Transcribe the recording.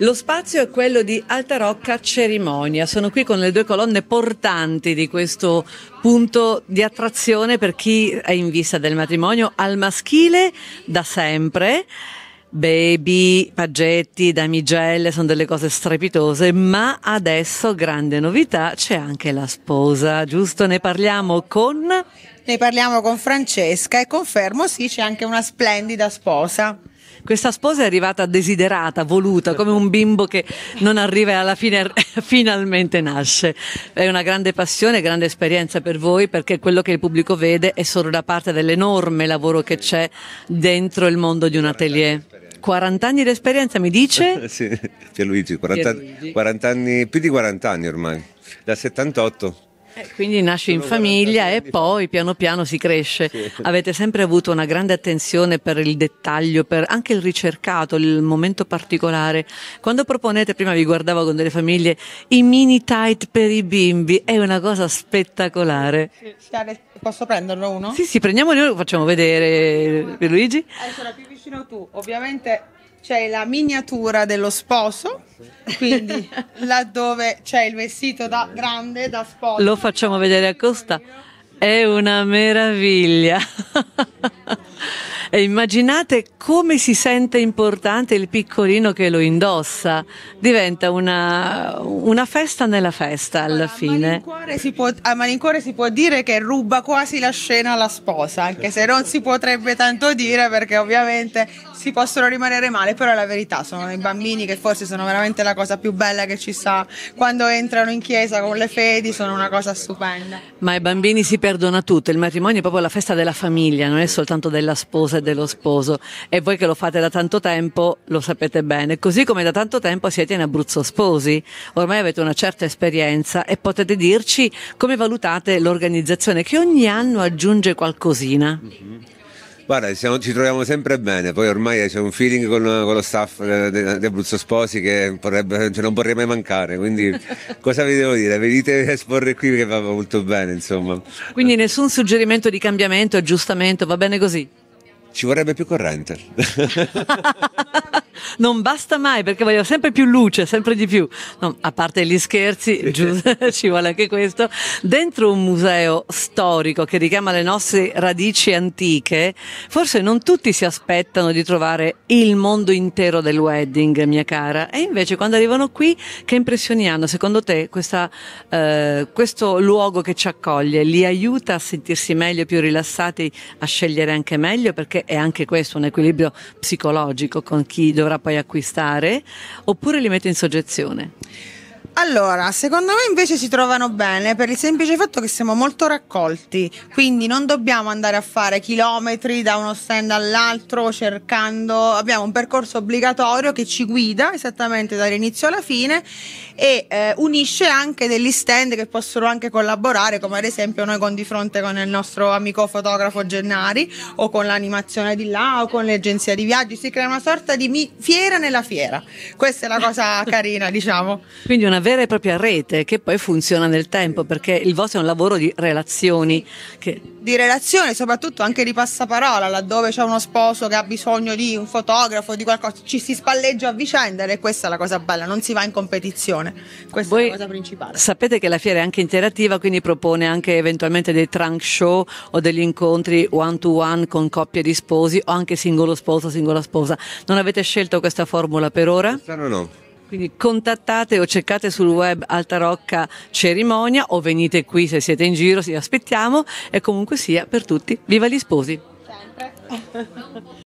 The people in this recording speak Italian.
Lo spazio è quello di Alta Rocca Cerimonia. Sono qui con le due colonne portanti di questo punto di attrazione per chi è in vista del matrimonio al maschile da sempre. Baby, paggetti, Damigelle sono delle cose strepitose, ma adesso grande novità c'è anche la sposa, giusto? Ne parliamo con ne parliamo con Francesca e confermo sì c'è anche una splendida sposa. Questa sposa è arrivata desiderata, voluta, come un bimbo che non arriva e alla fine finalmente nasce. È una grande passione, grande esperienza per voi perché quello che il pubblico vede è solo da parte dell'enorme lavoro che c'è dentro il mondo di un atelier. 40 anni di esperienza mi dice? sì, Pierluigi, 40, Pierluigi. 40 anni, più di 40 anni ormai, da 78. Eh, quindi nasce in famiglia e poi piano piano si cresce. Sì. Avete sempre avuto una grande attenzione per il dettaglio, per anche il ricercato, il momento particolare. Quando proponete, prima vi guardavo con delle famiglie, i mini tight per i bimbi, è una cosa spettacolare. Sì, posso prenderlo uno? Sì, sì, prendiamolo e lo facciamo vedere. Luigi? Allora, più vicino tu, ovviamente c'è la miniatura dello sposo, quindi laddove c'è il vestito da grande da sposo. Lo facciamo vedere a Costa. È una meraviglia. E eh, immaginate come si sente importante il piccolino che lo indossa. Diventa una, una festa nella festa alla a fine. Malincuore può, a malincuore si può dire che ruba quasi la scena alla sposa, anche se non si potrebbe tanto dire perché ovviamente si possono rimanere male, però è la verità, sono i bambini che forse sono veramente la cosa più bella che ci sta quando entrano in chiesa con le fedi, sono una cosa stupenda. Ma i bambini si perdono tutto, il matrimonio è proprio la festa della famiglia, non è soltanto della sposa casa dello sposo. E voi che lo fate da tanto tempo lo sapete bene, così come da tanto tempo siete in Abruzzo sposi, ormai avete una certa esperienza e potete dirci come valutate l'organizzazione che ogni anno aggiunge qualcosina. Mhm. Guarda, siamo, ci troviamo sempre bene, poi ormai c'è un feeling con, con lo staff di Abruzzo Sposi che vorrebbe, cioè non vorrei mai mancare, quindi cosa vi devo dire? Venite a esporre qui che va molto bene, insomma. Quindi nessun suggerimento di cambiamento, aggiustamento, va bene così? Ci vorrebbe più corrente. non basta mai perché voglio sempre più luce, sempre di più. No, a parte gli scherzi, giù, ci vuole anche questo. Dentro un museo storico che richiama le nostre radici antiche, forse non tutti si aspettano di trovare il mondo intero del wedding, mia cara. E invece quando arrivano qui, che impressioni hanno? Secondo te questa, eh, questo luogo che ci accoglie li aiuta a sentirsi meglio, più rilassati, a scegliere anche meglio? Perché è anche questo un equilibrio psicologico con chi dovrebbe dovrà poi acquistare oppure li mette in soggezione? Allora, secondo me invece si trovano bene per il semplice fatto che siamo molto raccolti, quindi non dobbiamo andare a fare chilometri da uno stand all'altro cercando, abbiamo un percorso obbligatorio che ci guida esattamente dall'inizio alla fine e eh, unisce anche degli stand che possono anche collaborare, come ad esempio noi con di fronte con il nostro amico fotografo Gennari o con l'animazione di là o con l'agenzia di viaggi, si crea una sorta di mi- fiera nella fiera. Questa è la cosa carina, diciamo. Quindi una vera e propria rete che poi funziona nel tempo, perché il vostro è un lavoro di relazioni. Che... Di relazioni, soprattutto anche di passaparola, laddove c'è uno sposo che ha bisogno di un fotografo, di qualcosa, ci si spalleggia a vicenda e questa è la cosa bella, non si va in competizione. Questa Voi è la cosa principale. Sapete che la fiera è anche interattiva, quindi propone anche eventualmente dei trunk show o degli incontri one to one con coppie di sposi o anche singolo sposo, singola sposa. Non avete scelto questa formula per ora? no, no. Quindi contattate o cercate sul web Alta Rocca Cerimonia o venite qui se siete in giro, vi aspettiamo e comunque sia per tutti. Viva gli sposi! Sempre!